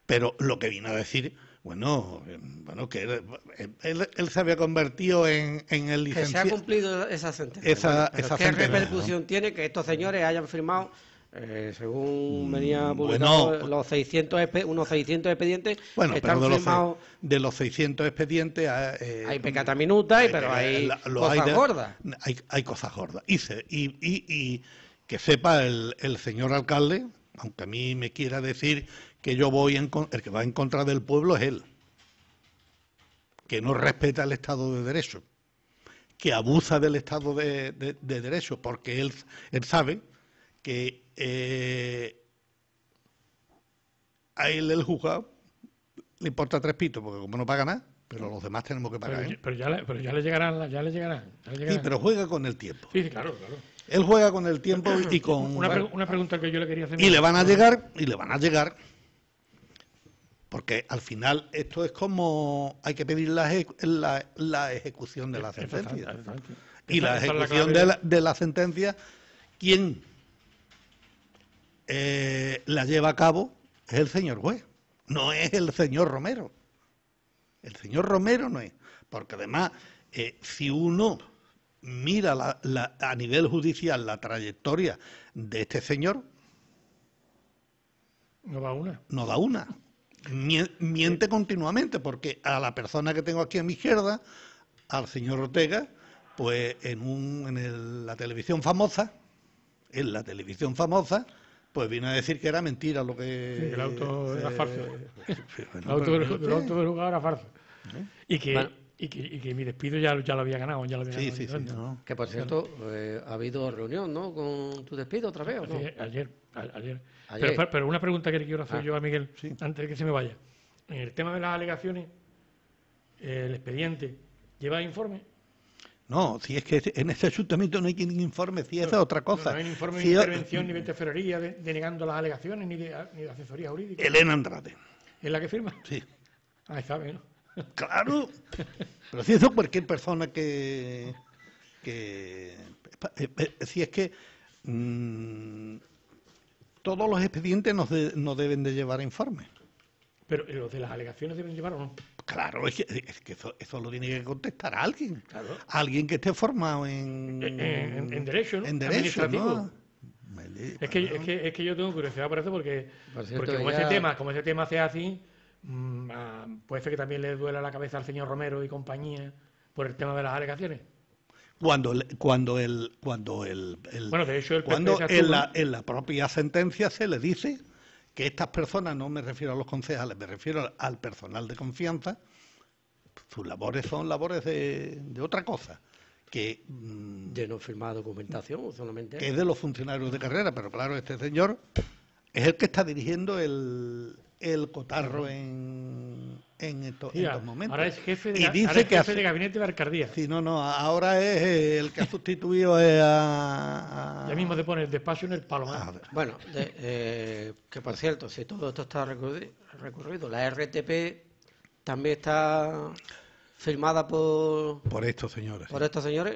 Pero lo que vino a decir, bueno, eh, bueno que eh, él, se había convertido en, el licenciado. Que se ha cumplido esa sentencia. Esa, ¿Qué repercusión tiene que estos señores hayan firmado eh, según mm, venía publicado, los 600 unos 600 expedientes de, los, 600 expedientes ah, eh, hay pecata minuta, pero eh, hay cosas gordas. Hay, cosas gordas. Y, que sepa el, señor alcalde, aunque a mí me quiera decir que yo voy en, el que va en contra del pueblo es él, que no respeta el Estado de Derecho, que abusa del Estado de, Derecho, porque él, él sabe que eh, a él el juzgado le importa tres pitos, porque como no paga nada, pero los demás tenemos que pagar. Pero, ¿eh? ya, le, pero llegarán, ya le llegarán, Sí, pero juega con el tiempo. Sí, claro, claro. Él juega con el tiempo y con... Una, pregunta que yo le quería hacer. Y le van a llegar, y le van a llegar, porque al final esto es como hay que pedir la, la ejecución de la sentencia. Y la ejecución de la, de la sentencia, ¿quién eh, la lleva a cabo es el señor juez, no es el señor Romero. El señor Romero no es. Porque además, eh, si uno mira a nivel judicial la trayectoria de este señor, no da una. No da una. Miente continuamente, porque a la persona que tengo aquí a mi izquierda, al señor Ortega, pues en, la televisión famosa, en la televisión famosa, pues vino a decir que era mentira lo que... el auto eh, era falso. Eh, el, auto, el, del era falso. ¿eh? Y que... Y que, y mi despido ya, ya lo había ganado, ya lo había sí, ganado. Sí, sí, Que por cierto, ha habido reunión, ¿no? Con tu despido otra vez, ¿o no? Ayer, ayer. ayer. Pero, una pregunta que le quiero hacer ah. yo a Miguel, antes de que se me vaya. En el tema de las alegaciones, el expediente lleva informe. No, si es que en este ayuntamiento no hay ningún informe, si es otra cosa. No, hay informe de intervención, ni de tesorería, denegando las alegaciones, ni de, ni asesoría jurídica. Elena Andrade. ¿Es la que firma? Sí. Ahí sabe, ¿no? Claro. Pero si eso cualquier persona que... que eh, eh, eh, si es que... Mm, todos los expedientes no deben de llevar informes. Pero los de las alegaciones deben llevar o no. Claro, es que, es que eso, eso, lo tiene que contestar alguien. alguien que esté formado en, eh, eh, en, derecho, ¿no? es, que, es, que, es que, yo tengo curiosidad por eso porque, porque como, ese tema, como ese tema mm, ah, puede ser que también le duela la cabeza al señor Romero y compañía por el tema de las alegaciones. Cuando, cuando el cuando el, el bueno de hecho el cuando en la, en la propia sentencia se le dice que estas personas, no me refiero a los concejales, me refiero al personal de confianza, sus labores son labores de, otra cosa. Que, mm, de no firmar documentación solamente. Que es de los funcionarios de carrera, pero claro, este señor es el que está dirigiendo el, el cotarro en, en, estos momentos. Ahora es jefe de, y de gabinete de Arcardía. Sí, no, no, ahora es el que ha sustituido eh, a, Ya mismo te pone el despacio en el palomar. ¿eh? Ah, bueno, eh, que por cierto, si todo esto está recurrido, la RTP también está firmada por por estos señores por estos señores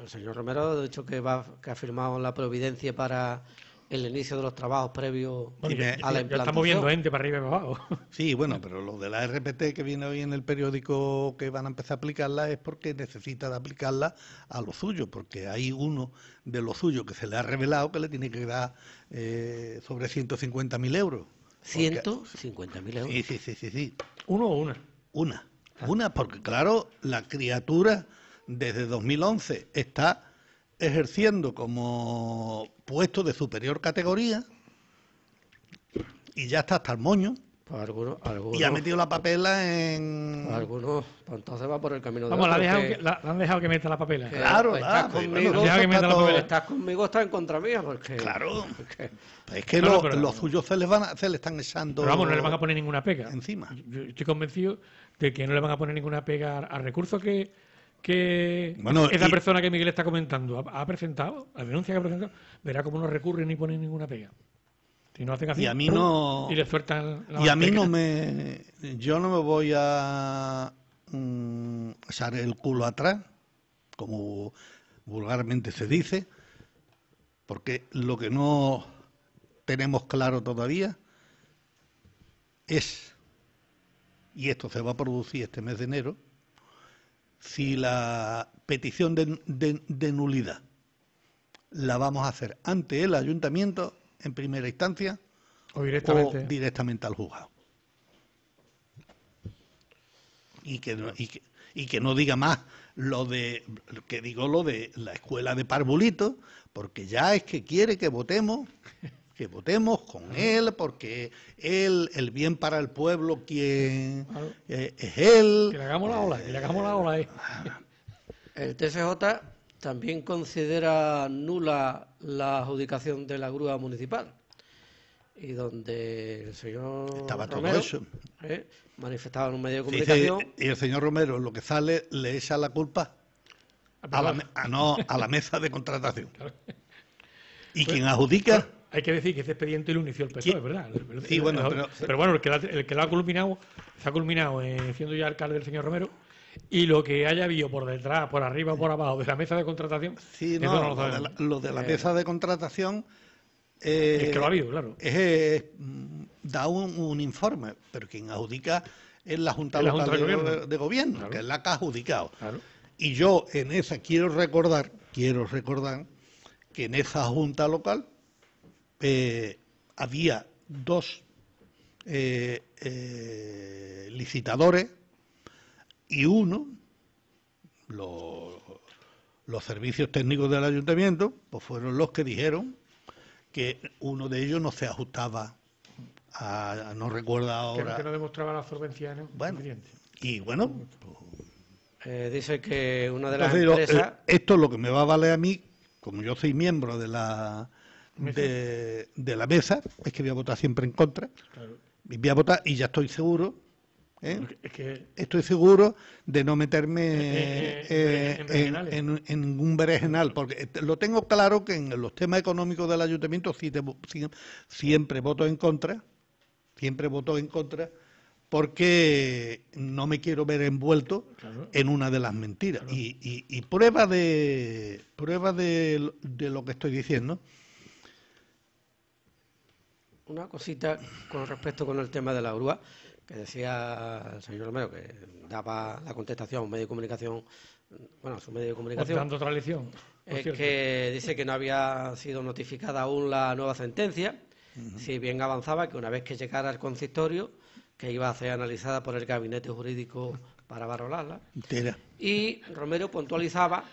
el señor Romero ha dicho que que ha firmado la providencia para el inicio de los trabajos previos a la implantación. Ya estamos viendo gente para arriba y abajo. Sí, bueno, pero lo de la RPT que viene hoy en el periódico que van a empezar a aplicarla es porque necesita de aplicarla a lo suyo, porque hay uno de lo suyo que se le ha revelado que le tiene que dar eh, sobre 150.000 euros. 150.000 euros. Sí, sí, sí, sí, ¿Uno o una? Una. Ah. Una, porque claro, la criatura desde 2011 está ejerciendo como puesto de superior categoría y ya está hasta el moño. Pues y ha metido la papela en. Pues Algunos, pues entonces va por el camino de. Vamos, la, dejado la, han dejado que meta la papela. claro, claro, conmigo, que meta la estás conmigo, estás en contra mía. Porque, claro. Pues es que los, suyos se les, van a, se les están echando. Pero vamos, no le van a poner ninguna pega. Encima. yo estoy convencido de que no le van a poner ninguna pega al recurso que que esa persona que Miguel está comentando ha, presentado, la denuncia que ha presentado, verá cómo no recurre ni pone ninguna pega. Si no hacen así, y a mí no y a mí no me yo no me voy a mm, echar el culo atrás como vulgarmente se dice porque lo que no tenemos claro todavía es y esto se va a producir este mes de enero si la petición de, nulidad la vamos a hacer ante el ayuntamiento en primera instancia o directamente, al juzgado. Y que, y, que, y que, no diga más lo de que digo lo de la escuela de parvulitos, porque ya es que quiere que votemos que votemos con él, porque él, el bien para el pueblo, quien eh, es él. Que le hagamos la ola, que le hagamos la eh, ola ahí. El TSJ también considera nula la adjudicación de la grúa municipal. Y donde el señor. Estaba todo eso. ¿eh? manifestaba en un medio de comunicación. y el señor Romero, lo que sale, le echa la culpa ah, a la, no, a la mesa de contratación. Y pues, quien adjudica pues, hay que decir que ese expediente lo inició el PSOE, ¿verdad? bueno, pero, bueno, el que, lo ha culminado, se ha culminado eh, siendo ya alcalde del señor Romero, y lo que haya habido por detrás, por arriba, o por abajo, de la mesa de contratación. Sí, no, lo, de la, eh, mesa de contratación. es eh, que lo ha habido, claro. Mm, da un, informe, pero quien adjudica es la Junta, de, Gobierno, que es la que ha adjudicado. Y yo en esa quiero recordar, quiero recordar que en esa Junta local eh, había dos eh, eh, licitadores y uno, los, servicios técnicos del ayuntamiento, pues fueron los que dijeron que uno de ellos no se ajustaba a, no recuerdo ahora. que no demostraba la solvencia ¿no? bueno, Y bueno. dice que una de las Esto es lo que me va a valer a mí, como yo soy miembro de la de, la mesa, es que voy a votar siempre en contra. voy a votar y ya estoy seguro. ¿eh? Estoy seguro de no meterme eh, eh, en, ningún porque lo tengo claro que en los temas económicos del ayuntamiento siempre voto en contra, siempre voto en contra, porque no me quiero ver envuelto en una de las mentiras. Y, prueba de prueba de, de lo que estoy diciendo una cosita con respecto con el tema de la URUA, que decía el señor Romero que daba la contestación a un medio de comunicación, bueno, a su medio de comunicación. Dando otra lección. Es que dice que no había sido notificada aún la nueva sentencia, si bien avanzaba que una vez que llegara al consistorio, que iba a ser analizada por el gabinete jurídico para barrolarla, Y Romero puntualizaba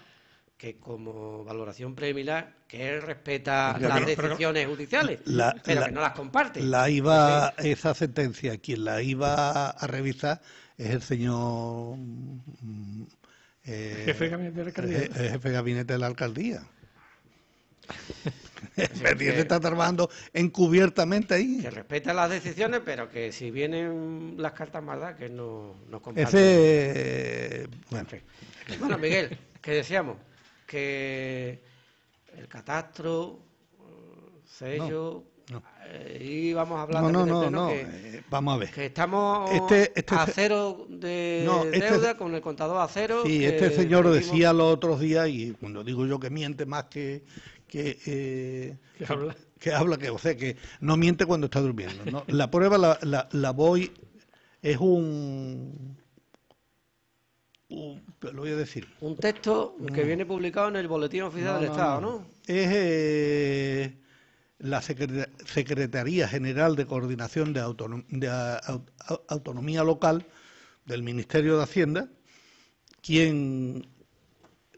que como valoración preliminar, que él respeta las decisiones judiciales, pero que no las comparte. La iba, esa sentencia, quien la iba a revisar es el señor... Mm, eh, jefe de gabinete de la alcaldía. El, jefe de gabinete de la alcaldía. que, está trabajando encubiertamente ahí. Que respeta las decisiones, pero que si vienen las cartas malas... que no, no comparte. Ese... Bueno. Miguel, ¿qué decíamos que el catastro, sello. No, eh, y vamos a hablar no, no, no, que, eh, vamos a ver. estamos este, este a cero de este deuda, con el contador a cero. Sí, este señor decía los otros días, y cuando digo yo que miente más que. que, eh, que habla. Que que, o sea, que no miente cuando está durmiendo. La prueba la, la voy. Es un un, voy a decir. Un texto que viene publicado en el Boletín Oficial del Estado, ¿no? Es eh, la Secretaría General de Coordinación de, Autonomía Local del Ministerio de Hacienda quien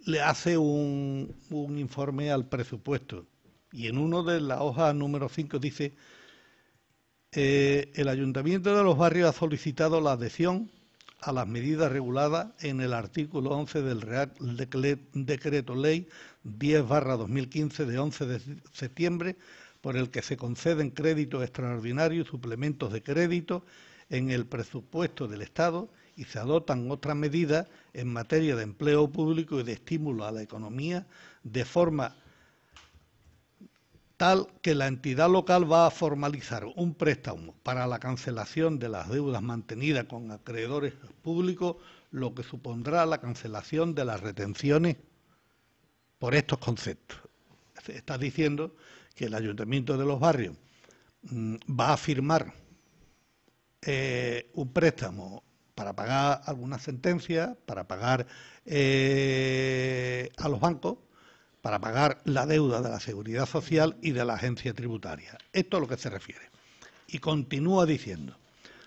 le hace un, informe al presupuesto. Y en uno de las hoja número 5 dice, eh, el Ayuntamiento de los Barrios ha solicitado la adhesión a las medidas reguladas en el artículo 11 del Decreto Ley 10-2015 de 11 de septiembre, por el que se conceden créditos extraordinarios y suplementos de crédito en el presupuesto del Estado y se adoptan otras medidas en materia de empleo público y de estímulo a la economía de forma tal que la entidad local va a formalizar un préstamo para la cancelación de las deudas mantenidas con acreedores públicos, lo que supondrá la cancelación de las retenciones por estos conceptos. Está diciendo que el ayuntamiento de los barrios mm, va a firmar eh, un préstamo para pagar algunas sentencias, para pagar eh, a los bancos, para pagar la deuda de la Seguridad Social y de la Agencia Tributaria. Esto es a lo que se refiere. Y continúa diciendo,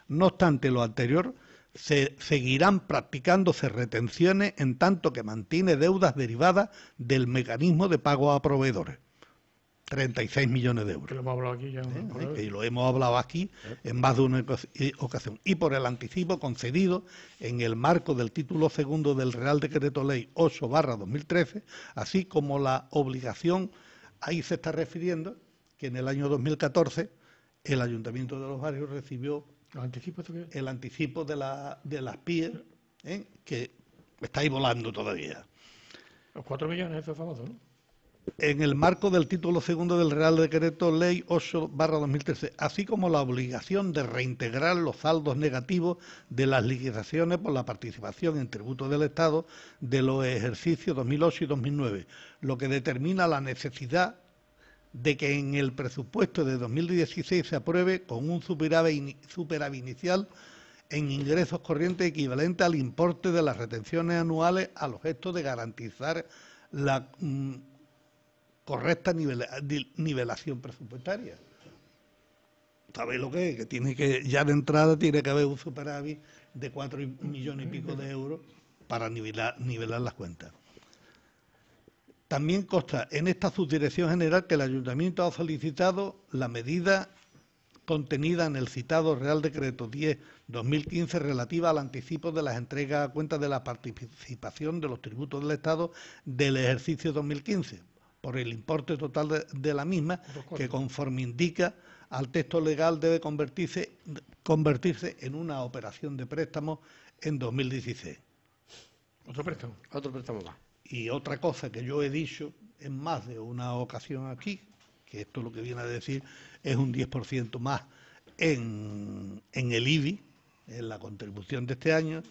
no obstante lo anterior, se seguirán practicándose retenciones en tanto que mantiene deudas derivadas del mecanismo de pago a proveedores 36 millones de euros. Y lo hemos hablado aquí en más de una eh, ocasión. Y por el anticipo concedido en el marco del título segundo del Real Decreto Ley 8 barra 2013, así como la obligación, ahí se está refiriendo, que en el año 2014 el Ayuntamiento de los Barrios recibió ¿El anticipo, de, la, de las PIE, eh, que está ahí volando todavía. Los 4 millones, eso es famoso, ¿no? en el marco del título segundo del Real Decreto Ley 8-2013, así como la obligación de reintegrar los saldos negativos de las liquidaciones por la participación en tributo del Estado de los ejercicios 2008 y 2009, lo que determina la necesidad de que en el presupuesto de 2016 se apruebe con un superávit inicial en ingresos corrientes equivalente al importe de las retenciones anuales a los gestos de garantizar la mm, correcta nivelación presupuestaria. ¿Sabéis lo que es? Que tiene que, ya de entrada tiene que haber un superávit de cuatro millones y pico de euros para nivelar, las cuentas. También consta en esta subdirección general que el Ayuntamiento ha solicitado la medida contenida en el citado Real Decreto 10-2015 relativa al anticipo de las entregas a cuenta de la participación de los tributos del Estado del ejercicio 2015 por el importe total de, la misma, que conforme indica al texto legal debe convertirse, en una operación de préstamo en 2016. Otro préstamo. Otro préstamo más. Y otra cosa que yo he dicho en más de una ocasión aquí, que esto lo que viene a decir es un 10% más en, en el IBI, en la contribución de este año,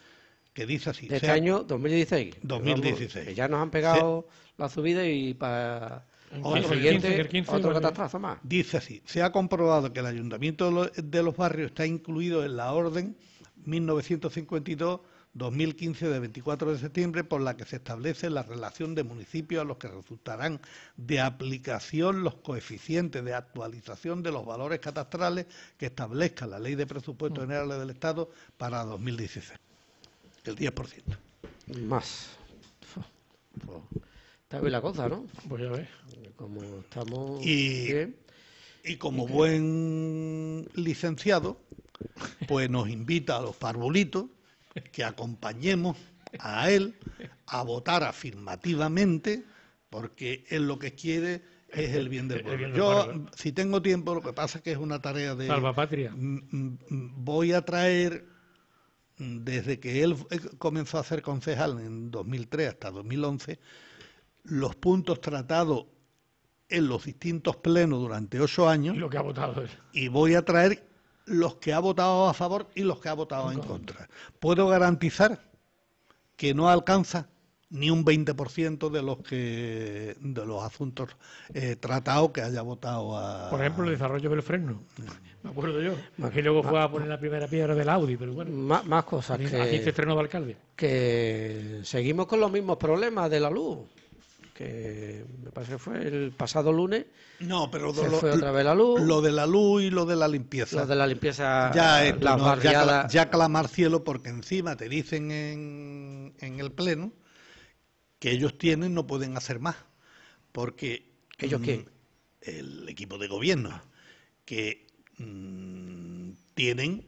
que dice así. De este año 2016. 2016. ya nos han pegado la subida y para el siguiente otro catastrazo más. Dice así, se ha comprobado que el Ayuntamiento de los Barrios está incluido en la Orden 1952 2015 de 24 de septiembre por la que se establece la relación de municipios a los que resultarán de aplicación los coeficientes de actualización de los valores catastrales que establezca la Ley de Presupuestos mm. Generales del Estado para 2016. El 10%. Más. está bien la cosa, ¿no? Pues ya ves. Como estamos y, como buen licenciado, pues nos invita a los parbolitos que acompañemos a él a votar afirmativamente porque él lo que quiere es el bien del pueblo. Yo, si tengo tiempo, lo que pasa es que es una tarea de... salva patria. Voy a traer desde que él eh, comenzó a ser concejal en 2003 hasta 2011, los puntos tratados en los distintos plenos durante ocho años. Y Y voy a traer los que ha votado a favor y los que ha votado en contra. Puedo garantizar que no alcanza ni un 20% de los que de los asuntos eh, tratados que haya votado a por ejemplo el desarrollo del freno me acuerdo yo más, que luego fue a poner la primera piedra del Audi pero bueno más, cosas que el se estrenó alcalde que seguimos con los mismos problemas de la luz que me parece que fue el pasado lunes. No, pero lo, fue otra vez la luz. Lo de la luz y lo de la limpieza. Lo de la limpieza. Ya, ya, clamar cielo porque encima te dicen en, en el pleno que ellos tienen no pueden hacer más, porque... ¿Ellos tienen mm, El equipo de gobierno, que mm, tienen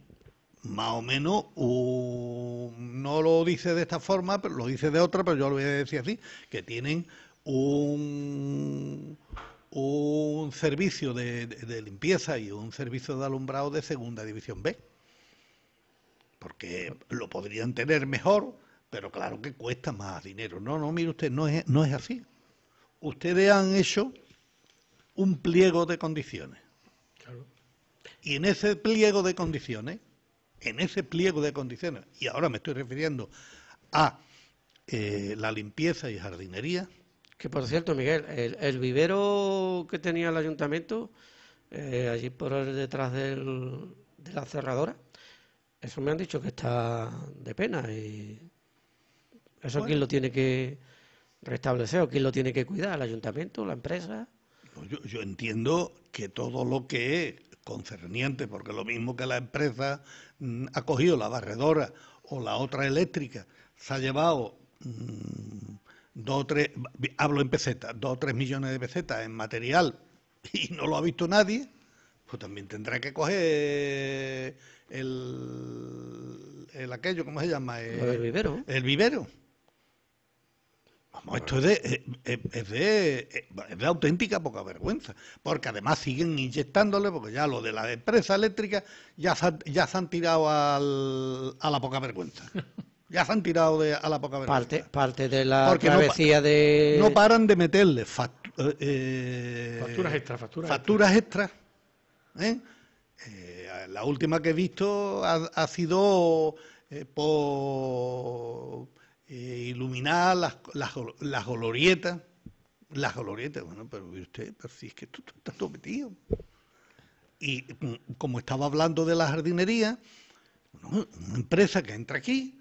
más o menos, no lo dice de esta forma, pero lo dice de otra, pero yo lo voy a decir así, que tienen un, un servicio de limpieza y un servicio de alumbrado de segunda división B, porque lo podrían tener mejor, pero claro que cuesta más dinero. No, no, mire usted, no es, no es así. Ustedes han hecho un pliego de condiciones. Claro. Y en ese pliego de condiciones, en ese pliego de condiciones, y ahora me estoy refiriendo a eh, la limpieza y jardinería. Que por cierto, Miguel, el, vivero que tenía el ayuntamiento, eh, allí por detrás de la cerradora, eso me han dicho que está de pena y ¿Eso quién lo tiene que restablecer o quién lo tiene que cuidar? ¿El ayuntamiento, la empresa? yo, entiendo que todo lo que es concerniente, porque lo mismo que la empresa mm, ha cogido la barredora o la otra eléctrica, se ha llevado mm, dos o tres, hablo en pesetas, dos o tres millones de pesetas en material y no lo ha visto nadie, pues también tendrá que coger el, aquello, ¿cómo se llama? el vivero. El vivero esto eh, eh, eh, es de, auténtica poca vergüenza, porque además siguen inyectándole, porque ya lo de la empresa eléctrica ya se, han tirado a la poca vergüenza. Ya se han tirado a la poca vergüenza. Parte, de la no, de... No paran de meterle facturas extras. Facturas, la última que he visto ha, sido... por, eh, iluminar las, las, las glorietas, las glorietas, bueno, pero usted, pero si es que tú, estás metido. Y mm, como estaba hablando de la jardinería, una empresa que entra aquí,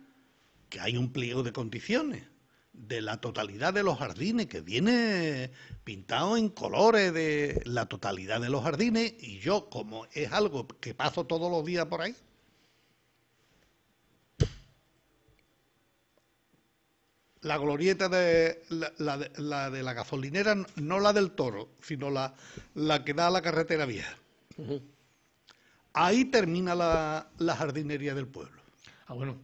que hay un pliego de condiciones de la totalidad de los jardines, que viene pintado en colores de la totalidad de los jardines, y yo como es algo que paso todos los días por ahí, la glorieta de la, de, la gasolinera, no la del toro, sino la, que da a la carretera vieja. Ahí termina la, jardinería del pueblo. Ah, bueno.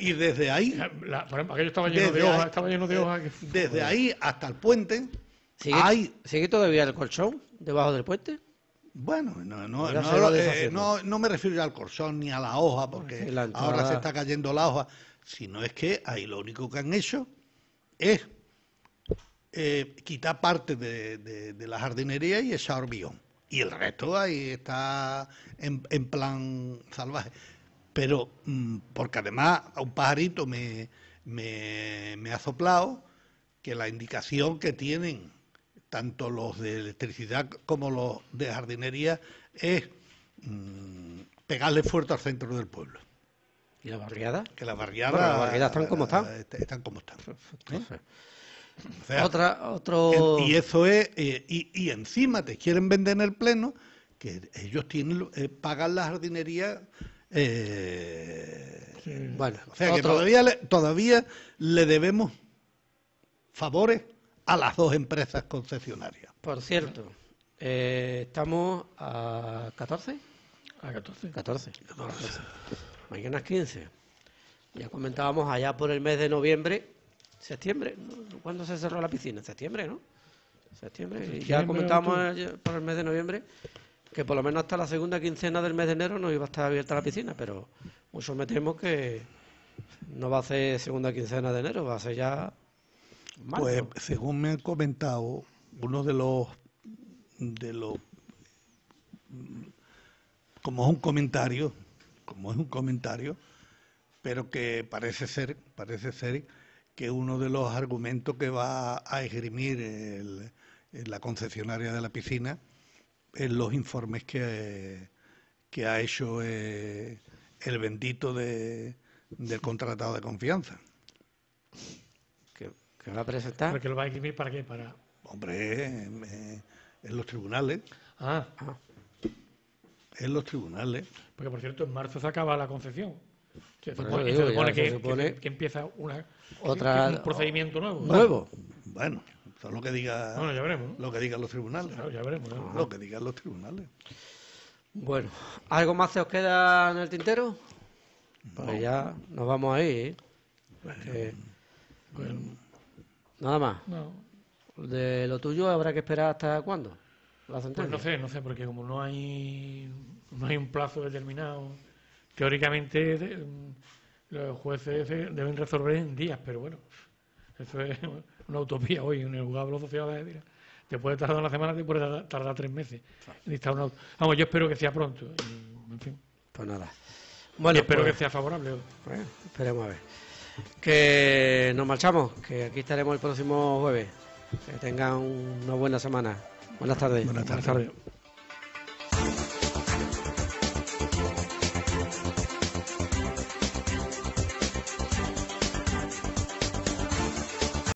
Y desde ahí. por ejemplo, aquello estaba lleno de hojas. Estaba lleno de eh, hojas. Desde ahí hasta el puente. ¿Sigue, hay... ¿Sigue todavía el colchón debajo del puente? Bueno, no, no, eh, no, no, me refiero al colchón ni a la hoja, porque ahora se está cayendo la hoja, sino es que ahí lo único que han hecho es eh, quitar parte de, la jardinería y echar hormigón. Y el resto ahí está en, plan salvaje. Pero, mm, porque además a un pajarito me, me, ha soplado que la indicación que tienen tanto los de electricidad como los de jardinería es mm, pegarle fuerte al centro del pueblo. ¿Y la barriada? Que la barriada. están como están. Eh, están como están. ¿eh? Otra, otro... Y eso es. Eh, y, y, encima te quieren vender en el pleno que ellos tienen eh, pagan la jardinería. o sea que todavía le, todavía le debemos favores a las dos empresas concesionarias. Por cierto, estamos a 14. A 14. 14. 14 mañana es 15. Ya comentábamos allá por el mes de noviembre, septiembre, ¿cuándo se cerró la piscina? Septiembre, ¿no? Septiembre. ya comentábamos por el mes de noviembre que por lo menos hasta la segunda quincena del mes de enero no iba a estar abierta la piscina, pero muchos me temo que no va a ser segunda quincena de enero, va a ser ya... Pues según me han comentado, uno de los... De los como es un comentario como es un comentario, pero que parece ser, parece ser que uno de los argumentos que va a esgrimir el, la concesionaria de la piscina en los informes que, que ha hecho eh, el bendito del contratado de confianza. ¿Que, va a presentar? ¿Pero que lo va a esgrimir para qué? Para... Hombre, en, los tribunales. ah en los tribunales. Porque, por cierto, en marzo se acaba la concesión. Se supone, que, empieza una, otra, un procedimiento nuevo. Nuevo. Bueno, son lo que diga ya veremos, lo que digan los tribunales. Lo que digan los tribunales. Bueno, ¿algo más se os queda en el tintero? Pues ya nos vamos ahí. ¿eh? Nada más. De lo tuyo habrá que esperar hasta cuándo. Pues no sé, no sé, porque como no hay no hay un plazo determinado. Teóricamente mm, los jueces deben resolver en días, pero bueno, eso es una utopía hoy. En el juzgado de los puede tardar una semana, después puede tardar tres meses. Vamos, yo espero que sea pronto. En fin. Pues nada. Bueno, espero pues que sea favorable. esperemos a ver. Que nos marchamos, que aquí estaremos el próximo jueves. Que tengan una buena semana. Buenas tardes. Buenas tardes.